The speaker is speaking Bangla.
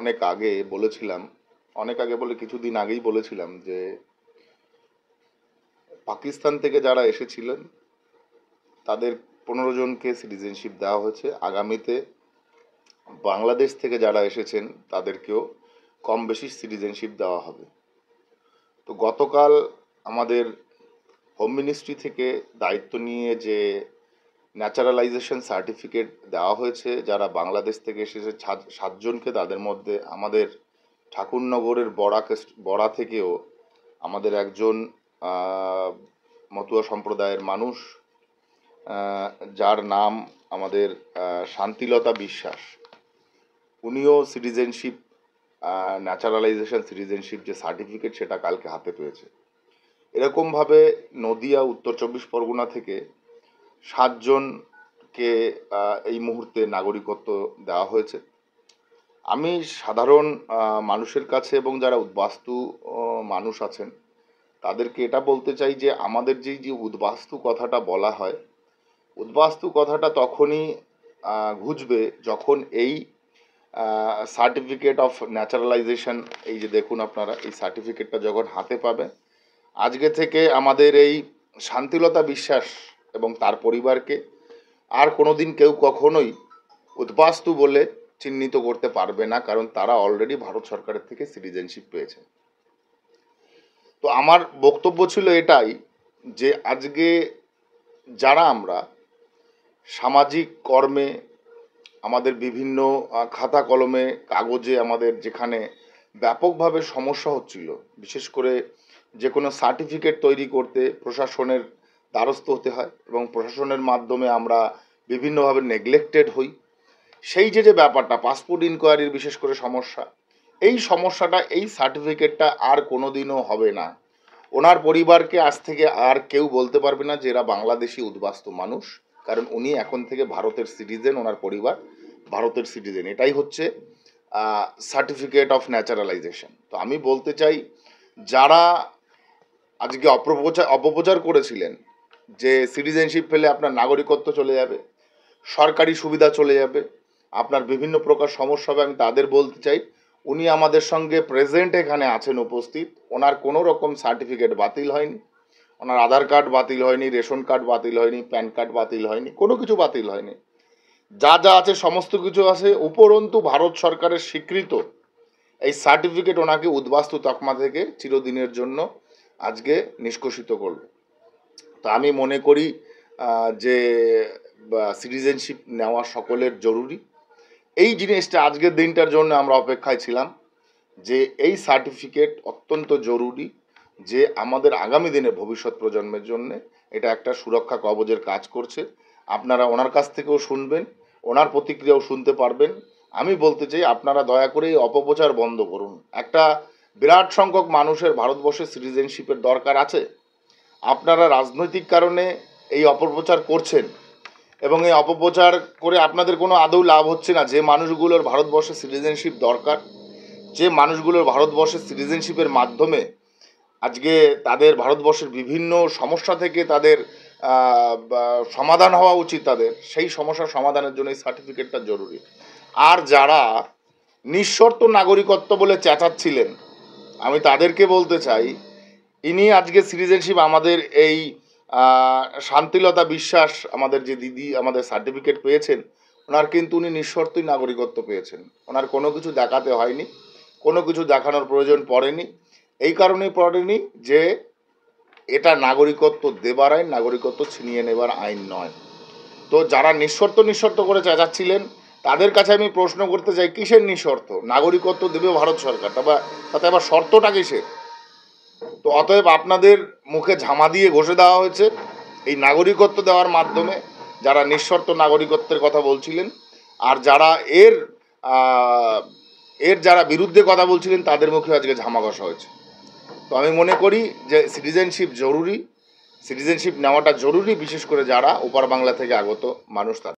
অনেক আগে বলেছিলাম অনেক আগে বলে কিছুদিন আগেই বলেছিলাম যে পাকিস্তান থেকে যারা এসেছিলেন তাদের পনেরো জনকে সিটিজেনশিপ দেওয়া হয়েছে আগামীতে বাংলাদেশ থেকে যারা এসেছেন তাদেরকেও কম বেশি সিটিজেনশিপ দেওয়া হবে তো গতকাল আমাদের হোম মিনিস্ট্রি থেকে দায়িত্ব নিয়ে যে ন্যাচারালাইজেশন সার্টিফিকেট দেওয়া হয়েছে যারা বাংলাদেশ থেকে এসেছে সাতজনকে তাদের মধ্যে আমাদের ঠাকুরনগরের বড়া বড়া থেকেও আমাদের একজন মতুয়া সম্প্রদায়ের মানুষ যার নাম আমাদের শান্তিলতা বিশ্বাস উনিও সিটিজেনশিপ ন্যাচারালাইজেশন সিটিজেনশিপ যে সার্টিফিকেট সেটা কালকে হাতে পেয়েছে এরকমভাবে নদিয়া উত্তর চব্বিশ পরগনা থেকে সাতজনকে এই মুহূর্তে নাগরিকত্ব দেওয়া হয়েছে আমি সাধারণ মানুষের কাছে এবং যারা উদ্বাস্তু মানুষ আছেন তাদেরকে এটা বলতে চাই যে আমাদের যেই যে উদ্বাস্তু কথাটা বলা হয় উদ্বাস্তু কথাটা তখনই ঘুজবে যখন এই সার্টিফিকেট অফ ন্যাচারালাইজেশন এই যে দেখুন আপনারা এই সার্টিফিকেটটা যখন হাতে পাবে আজকে থেকে আমাদের এই শান্তিলতা বিশ্বাস এবং তার পরিবারকে আর কোনো দিন কেউ কখনোই উদ্বাস্তু বলে চিহ্নিত করতে পারবে না কারণ তারা অলরেডি ভারত সরকারের থেকে সিটিজেনশিপ পেয়েছে তো আমার বক্তব্য ছিল এটাই যে আজকে যারা আমরা সামাজিক কর্মে আমাদের বিভিন্ন খাতা কলমে কাগজে আমাদের যেখানে ব্যাপকভাবে সমস্যা হচ্ছিল বিশেষ করে যে কোনো সার্টিফিকেট তৈরি করতে প্রশাসনের দ্বারস্থ হতে হয় এবং প্রশাসনের মাধ্যমে আমরা বিভিন্নভাবে নেগলেক্টেড হই সেই যে যে ব্যাপারটা পাসপোর্ট ইনকোয়ারির বিশেষ করে সমস্যা এই সমস্যাটা এই সার্টিফিকেটটা আর কোনো দিনও হবে না ওনার পরিবারকে আজ থেকে আর কেউ বলতে পারবে না যে এরা বাংলাদেশি উদ্বাস্তু মানুষ কারণ উনি এখন থেকে ভারতের সিটিজেন ওনার পরিবার ভারতের সিটিজেন এটাই হচ্ছে সার্টিফিকেট অফ ন্যাচারালাইজেশন তো আমি বলতে চাই যারা আজকে অপপ্রচার অপপ্রচার করেছিলেন যে সিটিজেনশিপ পেলে আপনার নাগরিকত্ব চলে যাবে সরকারি সুবিধা চলে যাবে আপনার বিভিন্ন প্রকার সমস্যা হবে আমি তাদের বলতে চাই উনি আমাদের সঙ্গে প্রেজেন্ট এখানে আছেন উপস্থিত ওনার কোনো রকম সার্টিফিকেট বাতিল হয়নি ওনার আধার কার্ড বাতিল হয়নি রেশন কার্ড বাতিল হয়নি প্যান কার্ড বাতিল হয়নি কোনো কিছু বাতিল হয়নি যা যা আছে সমস্ত কিছু আছে উপরন্তু ভারত সরকারের স্বীকৃত এই সার্টিফিকেট ওনাকে উদ্বাস্তু তকমা থেকে চিরদিনের জন্য আজকে নিষ্কষিত করবে তো আমি মনে করি যে সিটিজেনশিপ নেওয়া সকলের জরুরি এই জিনিসটা আজকের দিনটার জন্য আমরা অপেক্ষায় ছিলাম যে এই সার্টিফিকেট অত্যন্ত জরুরি যে আমাদের আগামী দিনে ভবিষ্যৎ প্রজন্মের জন্য এটা একটা সুরক্ষা কবজের কাজ করছে আপনারা ওনার কাছ থেকেও শুনবেন ওনার প্রতিক্রিয়াও শুনতে পারবেন আমি বলতে চাই আপনারা দয়া করে এই অপপ্রচার বন্ধ করুন একটা বিরাট সংখ্যক মানুষের ভারতবর্ষে সিটিজেনশিপের দরকার আছে আপনারা রাজনৈতিক কারণে এই অপপ্রচার করছেন এবং এই অপপ্রচার করে আপনাদের কোনো আদৌ লাভ হচ্ছে না যে মানুষগুলোর ভারতবর্ষে সিটিজেনশিপ দরকার যে মানুষগুলোর ভারতবর্ষের সিটিজেনশিপের মাধ্যমে আজকে তাদের ভারতবর্ষের বিভিন্ন সমস্যা থেকে তাদের সমাধান হওয়া উচিত তাদের সেই সমস্যার সমাধানের জন্য এই সার্টিফিকেটটা জরুরি আর যারা নিঃশর্ত নাগরিকত্ব বলে চেঁচাচ্ছিলেন আমি তাদেরকে বলতে চাই ইনি আজকে সিটিজেনশিপ আমাদের এই শান্তিলতা বিশ্বাস আমাদের যে দিদি আমাদের সার্টিফিকেট পেয়েছেন ওনার কিন্তু উনি নিঃশর্তই নাগরিকত্ব পেয়েছেন ওনার কোনো কিছু দেখাতে হয়নি কোনো কিছু দেখানোর প্রয়োজন পড়েনি এই কারণেই পড়েনি যে এটা নাগরিকত্ব দেবার আইন নাগরিকত্ব ছিনিয়ে নেবার আইন নয় তো যারা নিঃশর্ত নিঃশর্ত করে চেঁচাচ্ছিলেন তাদের কাছে আমি প্রশ্ন করতে চাই কিসের নিঃশর্ত নাগরিকত্ব দেবে ভারত সরকার তবে তাতে আবার শর্তটা কিসের তো অতএব আপনাদের মুখে ঝামা দিয়ে ঘষে দেওয়া হয়েছে এই নাগরিকত্ব দেওয়ার মাধ্যমে যারা নিঃশর্ত নাগরিকত্বের কথা বলছিলেন আর যারা এর এর যারা বিরুদ্ধে কথা বলছিলেন তাদের মুখে আজকে ঝামা ঘষা হয়েছে তো আমি মনে করি যে সিটিজেনশিপ জরুরি সিটিজেনশিপ নেওয়াটা জরুরি বিশেষ করে যারা ওপার বাংলা থেকে আগত মানুষ তাদের